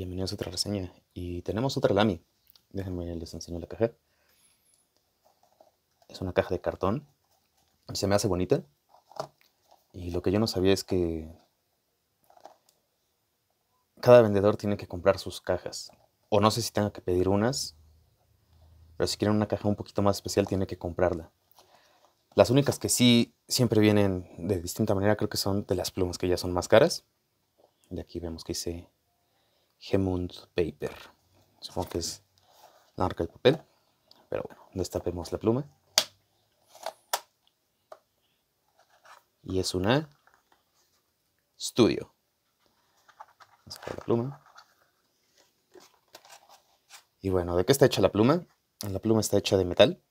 bienvenidos a otra reseña. Y tenemos otra Lamy. Déjenme les enseño la caja. Es una caja de cartón. Se me hace bonita. Y lo que yo no sabía es que cada vendedor tiene que comprar sus cajas. O no sé si tenga que pedir unas. Pero si quieren una caja un poquito más especial, tiene que comprarla. Las únicas que sí siempre vienen de distinta manera creo que son de las plumas que ya son más caras. Y aquí vemos que hice Gemund Paper. Supongo que es la marca del papel. Pero bueno, destapemos la pluma. Y es una Studio. Vamos a la pluma. Y bueno, ¿de qué está hecha la pluma? La pluma está hecha de metal.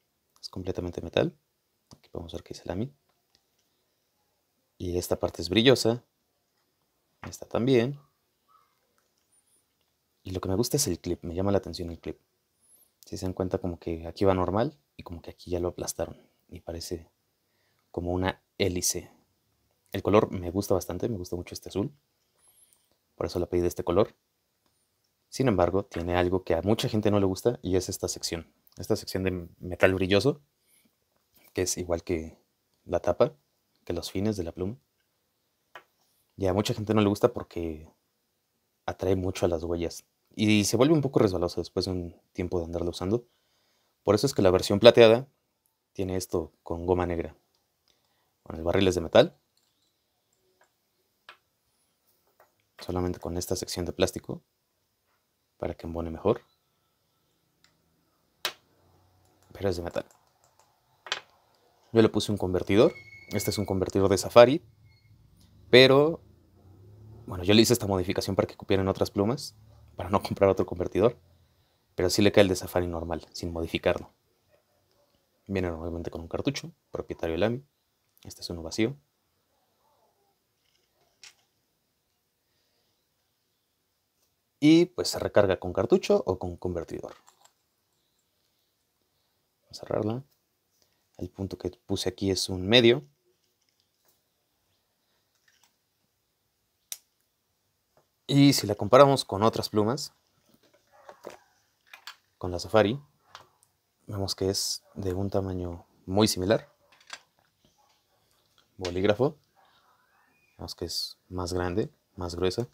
Es completamente metal. Aquí podemos ver que es el AMI. Y esta parte es brillosa. Esta también. Y lo que me gusta es el clip, me llama la atención el clip. Si se dan cuenta como que aquí va normal y como que aquí ya lo aplastaron y parece como una hélice. El color me gusta bastante, me gusta mucho este azul. Por eso la pedí de este color. Sin embargo, tiene algo que a mucha gente no le gusta y es esta sección. Esta sección de metal brilloso, que es igual que la tapa, que los fines de la pluma. Y a mucha gente no le gusta porque atrae mucho a las huellas y se vuelve un poco resbaloso después de un tiempo de andarlo usando. Por eso es que la versión plateada tiene esto con goma negra. Bueno, el barril es de metal. Solamente con esta sección de plástico para que embone mejor. Pero es de metal. Yo le puse un convertidor. Este es un convertidor de Safari. Pero, bueno, yo le hice esta modificación para que cupieran otras plumas para no comprar otro convertidor, pero sí le cae el de Safari normal, sin modificarlo. Viene normalmente con un cartucho, propietario lami Este es uno vacío. Y pues se recarga con cartucho o con convertidor. Vamos a cerrarla. El punto que puse aquí es un medio. Y si la comparamos con otras plumas, con la Safari, vemos que es de un tamaño muy similar. Bolígrafo, vemos que es más grande, más gruesa.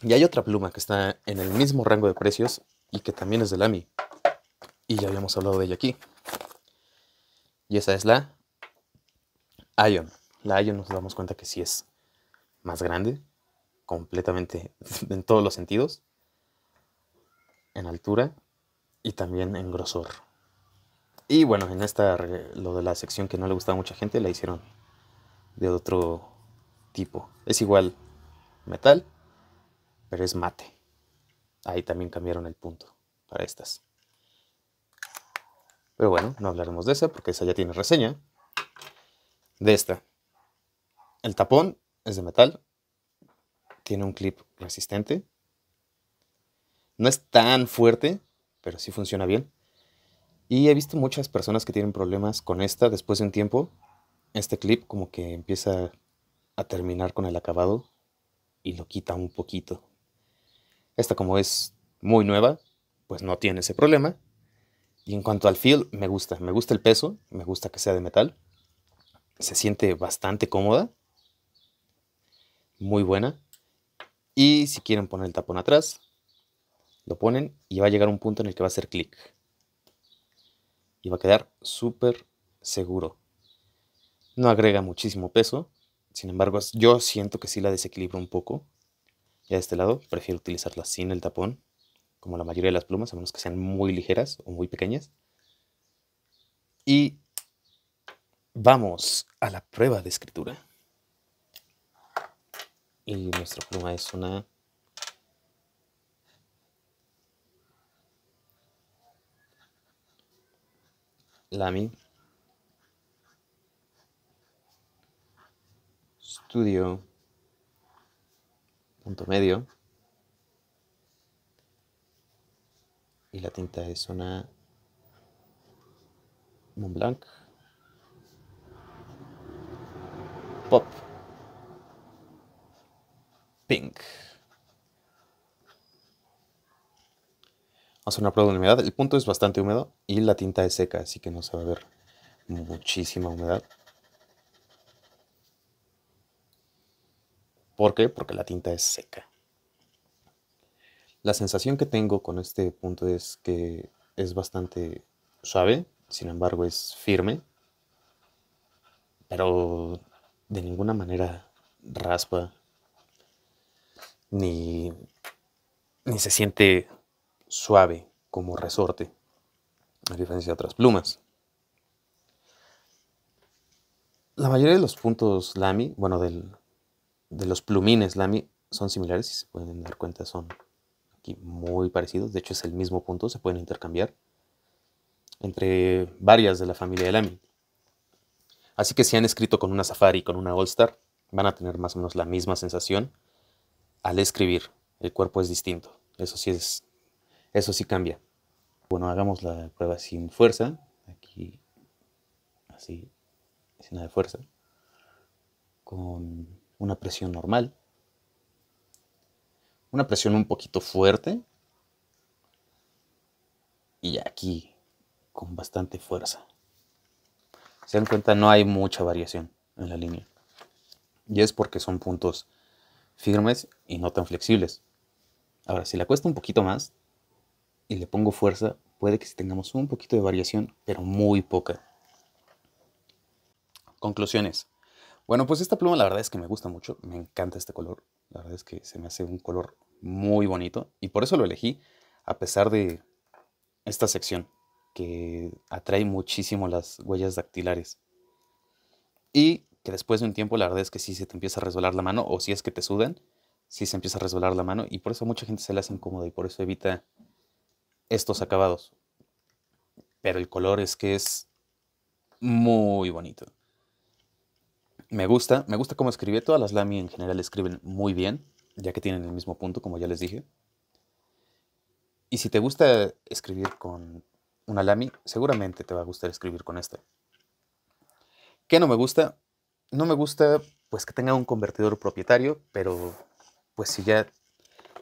Y hay otra pluma que está en el mismo rango de precios y que también es de Lamy. Y ya habíamos hablado de ella aquí. Y esa es la Ion. La Ion nos damos cuenta que sí es más grande, completamente en todos los sentidos, en altura y también en grosor. Y bueno, en esta, lo de la sección que no le gustaba a mucha gente, la hicieron de otro tipo. Es igual metal, pero es mate. Ahí también cambiaron el punto para estas. Pero bueno, no hablaremos de esa porque esa ya tiene reseña. De esta. El tapón es de metal, tiene un clip resistente. No es tan fuerte, pero sí funciona bien. Y he visto muchas personas que tienen problemas con esta después de un tiempo. Este clip como que empieza a terminar con el acabado y lo quita un poquito. Esta como es muy nueva, pues no tiene ese problema. Y en cuanto al feel, me gusta. Me gusta el peso, me gusta que sea de metal. Se siente bastante cómoda. Muy buena. Y si quieren poner el tapón atrás, lo ponen y va a llegar un punto en el que va a hacer clic. Y va a quedar súper seguro. No agrega muchísimo peso. Sin embargo, yo siento que sí la desequilibro un poco. Ya de este lado, prefiero utilizarla sin el tapón, como la mayoría de las plumas, a menos que sean muy ligeras o muy pequeñas. Y vamos a la prueba de escritura y nuestra pluma es una Lamy Studio punto medio y la tinta es una Montblanc Pop Pink. Vamos a una prueba de humedad. El punto es bastante húmedo y la tinta es seca, así que no se va a ver muchísima humedad. ¿Por qué? Porque la tinta es seca. La sensación que tengo con este punto es que es bastante suave, sin embargo es firme, pero de ninguna manera raspa ni, se siente suave como resorte, a diferencia de otras plumas. La mayoría de los puntos Lamy, bueno, de los plumines Lamy, son similares, si se pueden dar cuenta, son aquí muy parecidos. De hecho, es el mismo punto, se pueden intercambiar entre varias de la familia de Lamy. Así que si han escrito con una Safari con una All Star, van a tener más o menos la misma sensación al escribir. El cuerpo es distinto. Eso sí es. Eso sí cambia. Bueno, hagamos la prueba sin fuerza. Aquí. Así. Sin de fuerza. Con una presión normal. Una presión un poquito fuerte. Y aquí con bastante fuerza. Se dan cuenta, no hay mucha variación en la línea. Y es porque son puntos firmes y no tan flexibles. Ahora, si la cuesta un poquito más y le pongo fuerza, puede que tengamos un poquito de variación, pero muy poca. Conclusiones. Bueno, pues esta pluma la verdad es que me gusta mucho, me encanta este color. La verdad es que se me hace un color muy bonito y por eso lo elegí a pesar de esta sección que atrae muchísimo las huellas dactilares. Y que después de un tiempo la verdad es que sí se te empieza a resbalar la mano o si es que te sudan, si se empieza a resbalar la mano y por eso mucha gente se le hace incómoda y por eso evita estos acabados. Pero el color es que es muy bonito. Me gusta, me gusta cómo escribe. Todas las Lamy en general escriben muy bien, ya que tienen el mismo punto, como ya les dije. Y si te gusta escribir con una Lamy, seguramente te va a gustar escribir con esta. ¿Qué no me gusta? no me gusta pues que tenga un convertidor propietario, pero pues si ya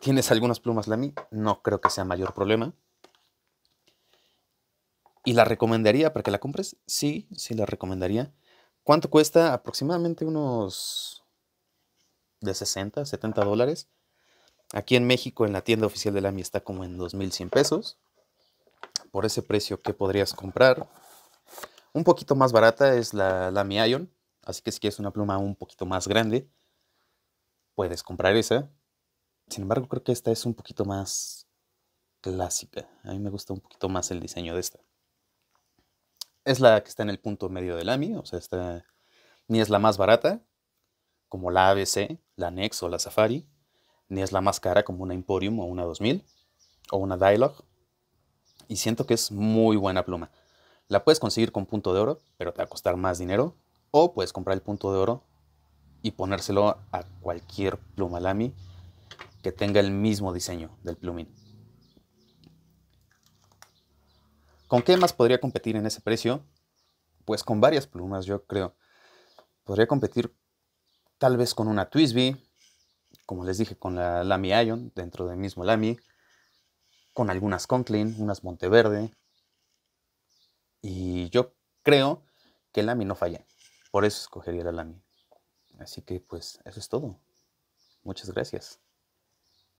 tienes algunas plumas Lamy, no creo que sea mayor problema. ¿Y la recomendaría para que la compres? Sí, sí la recomendaría. ¿Cuánto cuesta? Aproximadamente unos de 60, 70 dólares. Aquí en México, en la tienda oficial de Lamy, está como en 2.100 pesos. Por ese precio, que podrías comprar? Un poquito más barata es la Lamy Ion, Así que si quieres una pluma un poquito más grande, puedes comprar esa. Sin embargo, creo que esta es un poquito más clásica. A mí me gusta un poquito más el diseño de esta. Es la que está en el punto medio del AMI, o sea, ni es la más barata, como la ABC, la Nex o la Safari, ni es la más cara como una Emporium o una 2000 o una Dialog. Y siento que es muy buena pluma. La puedes conseguir con punto de oro, pero te va a costar más dinero o puedes comprar el punto de oro y ponérselo a cualquier pluma Lamy que tenga el mismo diseño del plumín. ¿Con qué más podría competir en ese precio? Pues con varias plumas, yo creo. Podría competir tal vez con una Twisby, como les dije, con la Lamy Ion, dentro del mismo Lamy, con algunas Conklin, unas Monteverde. Y yo creo que Lamy no falla. Por eso escogería la lámina. Así que pues eso es todo. Muchas gracias.